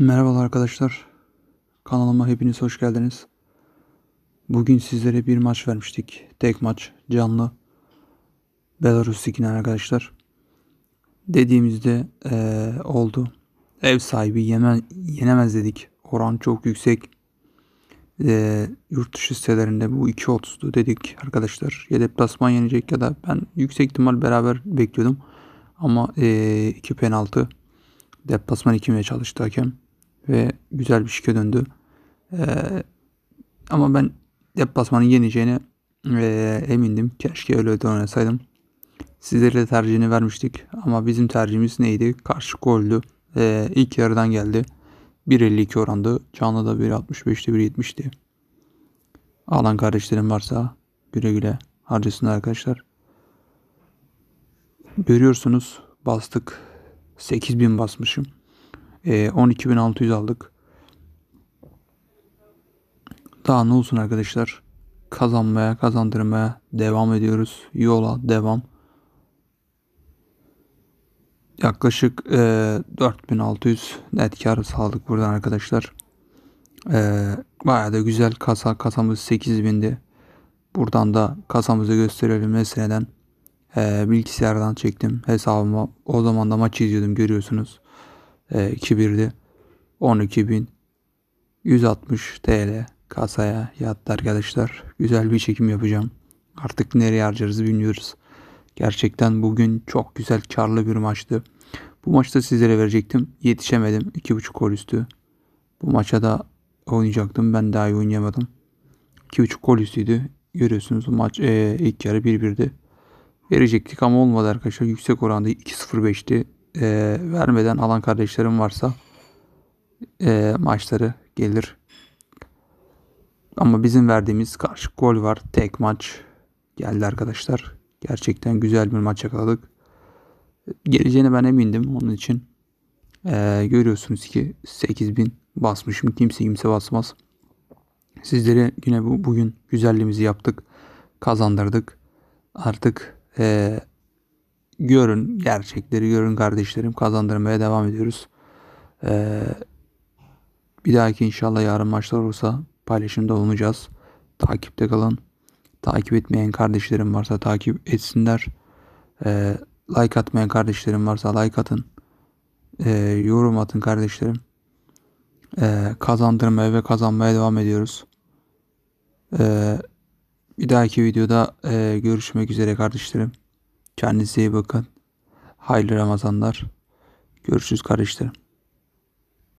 Merhabalar arkadaşlar. Kanalıma hepiniz hoş geldiniz. Bugün sizlere bir maç vermiştik. Tek maç, canlı. Belarus ikinen arkadaşlar. Dediğimizde ee, oldu. Ev sahibi Yemen yenemez dedik. Oran çok yüksek. E, yurt dışı sitelerinde bu 2.30'du dedik arkadaşlar. Ya deplasman yenecek ya da ben yüksek ihtimal beraber bekliyordum. Ama e, iki penaltı. Deplasman ikimiye çalıştı hakem ve güzel bir şike döndü. E, ama ben deplasmanı yeneceğine e, emindim. Keşke öyle de oynasaydım. Sizlere de tercihini vermiştik ama bizim tercihimiz neydi? Karşı gollü. E, ee, ilk yarıdan geldi. 1.52 orandı. Canlı da 1.65'ti 1.70'ti. Alan kardeşlerim varsa güle güle harcasınlar arkadaşlar. Görüyorsunuz bastık. 8000 basmışım. E, ee, 12.600 aldık. Daha ne olsun arkadaşlar. Kazanmaya, kazandırmaya devam ediyoruz. Yola devam. Yaklaşık e, 4600 net kar sağladık buradan arkadaşlar. E, bayağı da güzel kasa. Kasamız 8000'di. Buradan da kasamızı gösterelim. Meseleden e, bilgisayardan çektim hesabıma. O zaman da maç izliyordum görüyorsunuz e, kibirli 12.160 TL kasaya yattı arkadaşlar. Güzel bir çekim yapacağım. Artık nereye harcarız bilmiyoruz. Gerçekten bugün çok güzel karlı bir maçtı. Bu maçta sizlere verecektim. Yetişemedim. 2.5 gol üstü. Bu maça da oynayacaktım. Ben daha iyi oynayamadım. 2.5 gol üstüydü. Görüyorsunuz maç e, ilk yarı 1-1'di. Verecektik ama olmadı arkadaşlar. Yüksek oranda 2-0 5'ti e, vermeden alan kardeşlerim varsa e, maçları gelir. Ama bizim verdiğimiz karşı gol var. Tek maç geldi arkadaşlar. Gerçekten güzel bir maç yakaladık. Geleceğine ben emindim. Onun için e, görüyorsunuz ki 8000 basmışım. Kimse kimse basmaz. Sizlere yine bu, bugün güzelliğimizi yaptık. Kazandırdık. Artık e, görün, gerçekleri görün kardeşlerim. Kazandırmaya devam ediyoruz. Ee, bir dahaki inşallah yarın maçlar olursa paylaşımda olunacağız. Takipte kalın. Takip etmeyen kardeşlerim varsa takip etsinler. Ee, like atmayan kardeşlerim varsa like atın. Ee, yorum atın kardeşlerim. Ee, kazandırmaya ve kazanmaya devam ediyoruz. Ee, bir dahaki videoda e, görüşmek üzere kardeşlerim. Kendinize iyi bakın. Hayırlı Ramazanlar. Görüşürüz kardeşlerim.